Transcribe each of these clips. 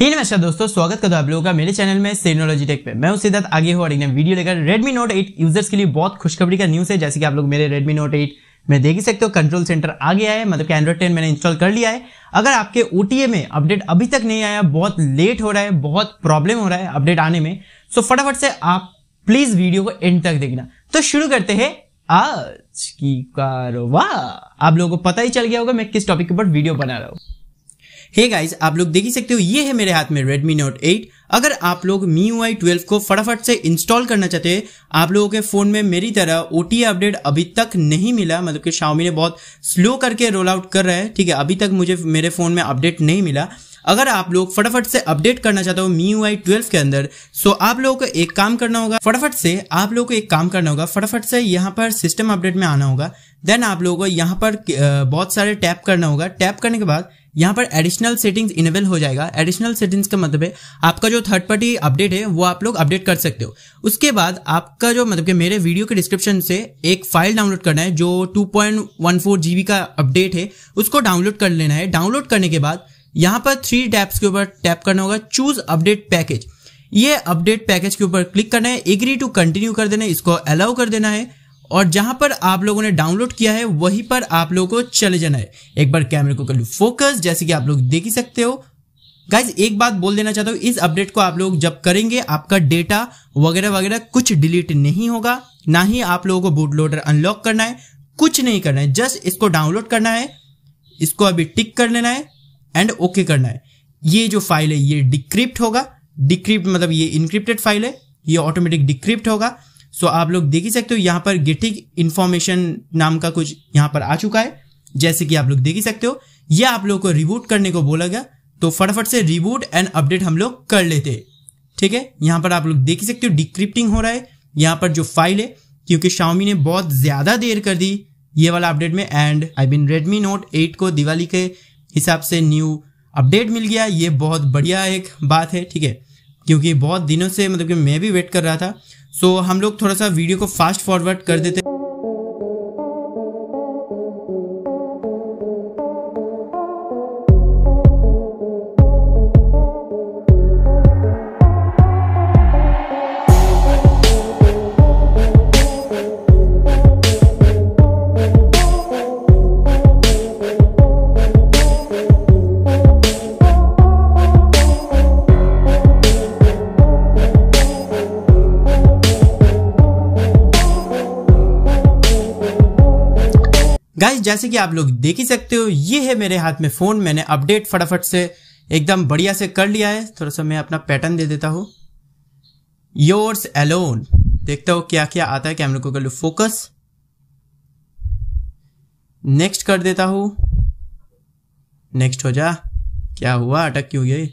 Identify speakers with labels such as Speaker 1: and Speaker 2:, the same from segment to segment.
Speaker 1: नमस्कार दोस्तों स्वागत करता आप लोगों का मेरे चैनल में सेनोलॉजी टेक पे मैं हूं सिद्धार्थ आगे हो और एक वीडियो लेकर रेडमी नोट 8 यूजर्स के लिए बहुत खुशखबरी का न्यूज़ है जैसे कि आप लोग मेरे रेडमी नोट 8 में देख ही सकते हो कंट्रोल सेंटर आ गया है मतलब कि एंड्रॉइड टेन मैंने इंस्टॉल कर लिया है अगर आपके ओ में अपडेट अभी तक नहीं आया बहुत लेट हो रहा है बहुत प्रॉब्लम हो रहा है अपडेट आने में सो तो फटाफट से आप प्लीज वीडियो को एंड तक देखना तो शुरू करते हैं आज की कारोबार आप लोगों को पता ही चल गया होगा मैं किस टॉपिक के ऊपर वीडियो बना रहा हूँ हे गाइज आप लोग देख ही सकते हो ये है मेरे हाथ में Redmi Note 8 अगर आप लोग MIUI 12 को फटाफट से इंस्टॉल करना चाहते हैं आप लोगों के फ़ोन में मेरी तरह ओ अपडेट अभी तक नहीं मिला मतलब कि Xiaomi ने बहुत स्लो करके रोल आउट कर रहा है ठीक है अभी तक मुझे मेरे फ़ोन में अपडेट नहीं मिला अगर आप लोग फटाफट से अपडेट करना चाहते हो मी यू आई ट्वेल्व के अंदर सो आप लोगों को एक काम करना होगा फटाफट से आप लोगों को एक काम करना होगा फटाफट से यहाँ पर सिस्टम अपडेट में आना होगा देन आप लोगों को यहाँ पर बहुत सारे टैप करना होगा टैप करने के बाद यहाँ पर एडिशनल सेटिंग्स इनेबल हो जाएगा एडिशनल सेटिंग्स का मतलब है आपका जो थर्ड पार्टी अपडेट है वो आप लोग अपडेट कर सकते हो उसके बाद आपका जो मतलब कि मेरे वीडियो के डिस्क्रिप्शन से एक फाइल डाउनलोड करना है जो टू पॉइंट का अपडेट है उसको डाउनलोड कर लेना है डाउनलोड करने के बाद यहाँ पर थ्री टैप्स के ऊपर टैप करना होगा चूज अपडेट पैकेज ये अपडेट पैकेज के ऊपर क्लिक करना है एग्री टू कंटिन्यू कर देना है इसको अलाउ कर देना है और जहां पर आप लोगों ने डाउनलोड किया है वहीं पर आप लोगों को चले जाना है एक बार कैमरे को कर लू फोकस जैसे कि आप लोग देख ही सकते हो गाइज एक बात बोल देना चाहता हूँ इस अपडेट को आप लोग जब करेंगे आपका डेटा वगैरह वगैरह कुछ डिलीट नहीं होगा ना ही आप लोगों को बूट लोडर अनलॉक करना है कुछ नहीं करना है जस्ट इसको डाउनलोड करना है इसको अभी टिक कर लेना है एंड ओके okay करना है ये जो फाइल है ये डिक्रिप्ट होगा डिक्रिप्ट मतलब ये इनक्रिप्टेड फाइल है ये ऑटोमेटिक डिक्रिप्ट होगा सो आप लोग देख ही सकते हो यहाँ पर गेटिंग इन्फॉर्मेशन नाम का कुछ यहाँ पर आ चुका है जैसे कि आप लोग देख ही सकते हो यह आप लोग को रिबूट करने को बोला गया तो फटाफट से रिबूट एंड अपडेट हम लोग कर लेते ठीक है यहाँ पर आप लोग देख ही सकते हो डिक्रिप्टिंग हो रहा है यहाँ पर जो फाइल है क्योंकि शाओमी ने बहुत ज़्यादा देर कर दी ये वाला अपडेट में एंड आई बिन रेडमी नोट एट को दिवाली के हिसाब से न्यू अपडेट मिल गया ये बहुत बढ़िया एक बात है ठीक है क्योंकि बहुत दिनों से मतलब कि मैं भी वेट कर रहा था सो so, हम लोग थोड़ा सा वीडियो को फास्ट फॉरवर्ड कर देते गाइस जैसे कि आप लोग देख ही सकते हो ये है मेरे हाथ में फ़ोन मैंने अपडेट फटाफट से एकदम बढ़िया से कर लिया है थोड़ा सा मैं अपना पैटर्न दे देता हूँ योर्स एलोन देखता हूँ क्या क्या आता है कैमरे को कर लू फोकस नेक्स्ट कर देता हूँ नेक्स्ट हो जा क्या हुआ अटक क्यों गई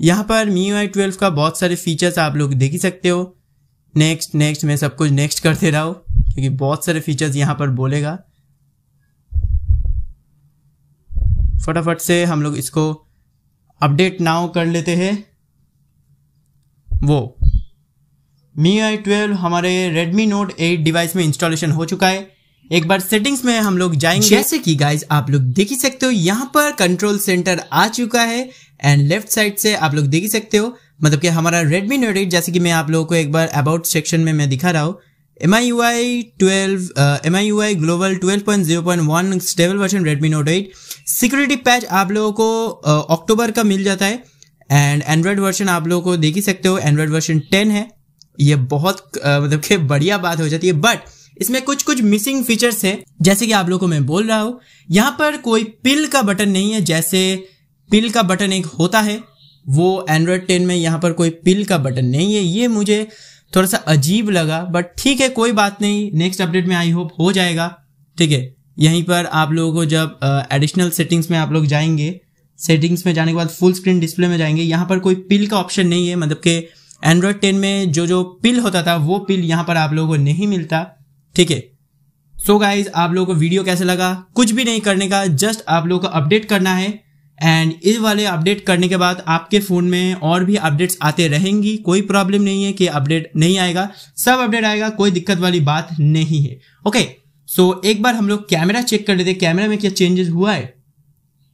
Speaker 1: यहाँ पर मी आई ट्वेल्व का बहुत सारे फीचर्स आप लोग देख ही सकते हो नेक्स्ट नेक्स्ट मैं सब कुछ नेक्स्ट करते रहा क्योंकि बहुत सारे फीचर्स यहाँ पर बोलेगा फटाफट से हम लोग इसको अपडेट नाउ कर लेते हैं वो मी आई ट्वेल्व हमारे Redmi Note 8 डिवाइस में इंस्टॉलेशन हो चुका है एक बार सेटिंग्स में हम लोग जाएंगे जैसे कि गाइज आप लोग देख ही सकते हो यहाँ पर कंट्रोल सेंटर आ चुका है एंड लेफ्ट साइड से आप लोग देख ही सकते हो मतलब कि हमारा Redmi Note 8 जैसे कि मैं आप लोगों को एक बार अबाउट सेक्शन में मैं दिखा रहा हूँ M I U I twelve M I U I global twelve point zero point one stable version Redmi Note eight security patch आप लोगों को अक्टूबर का मिल जाता है एंड एंड्रॉयड वर्जन आप लोगों को देख ही सकते हो एंड्रॉयड वर्जन टेन है ये बहुत मतलब कि बढ़िया बात हो जाती है बट इसमें कुछ कुछ मिसिंग फीचर्स है जैसे कि आप लोगों को मैं बोल रहा हूँ यहाँ पर कोई पिल का बटन नहीं है जैसे पिल का बटन एक होता है वो एंड्रॉयड टेन में यहाँ पर कोई पिल का बटन नहीं है ये मुझे थोड़ा सा अजीब लगा बट ठीक है कोई बात नहीं नेक्स्ट अपडेट में आई होप हो जाएगा ठीक है यहीं पर आप लोगों को जब एडिशनल सेटिंग्स में आप लोग जाएंगे सेटिंग्स में जाने के बाद फुल स्क्रीन डिस्प्ले में जाएंगे यहाँ पर कोई पिल का ऑप्शन नहीं है मतलब कि एंड्रॉयड टेन में जो जो पिल होता था वो पिल यहाँ पर आप लोगों को नहीं मिलता ठीक है सो गाइज आप लोगों को वीडियो कैसे लगा कुछ भी नहीं करने का जस्ट आप लोगों को अपडेट करना है एंड इस वाले अपडेट करने के बाद आपके फ़ोन में और भी अपडेट्स आते रहेंगी कोई प्रॉब्लम नहीं है कि अपडेट नहीं आएगा सब अपडेट आएगा कोई दिक्कत वाली बात नहीं है ओके okay, सो so, एक बार हम लोग कैमरा चेक कर लेते कैमरा में क्या चेंजेस हुआ है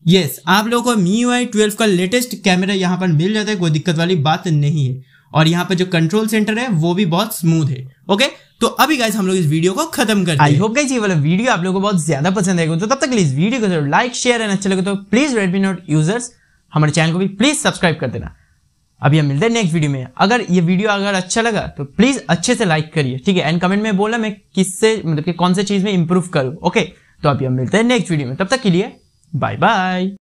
Speaker 1: यस yes, आप लोगों को मी आई ट्वेल्व का लेटेस्ट कैमरा यहाँ पर मिल जाता है कोई दिक्कत वाली बात नहीं है और यहाँ पर जो कंट्रोल सेंटर है वो भी बहुत स्मूथ है ओके तो अभी गाइज हम लोग इस वीडियो को खत्म करते हैं आई होप गाइज ये वाला वीडियो आप लोगों को बहुत ज्यादा पसंद आएगा तो तब तक इस वीडियो को जरूर लाइक शेयर एंड अच्छा लगे तो प्लीज रेडमी नोट यूजर्स हमारे चैनल को भी प्लीज सब्सक्राइब कर देना अभी हम मिलते हैं नेक्स्ट वीडियो में अगर ये वीडियो अगर अच्छा लगा तो प्लीज़ अच्छे से लाइक करिए ठीक है एंड कमेंट में बोला मैं किससे मतलब कि कौन से चीज़ में इंप्रूव करूँ ओके तो अभी हम मिलते हैं नेक्स्ट वीडियो में तब तक के लिए बाय बाय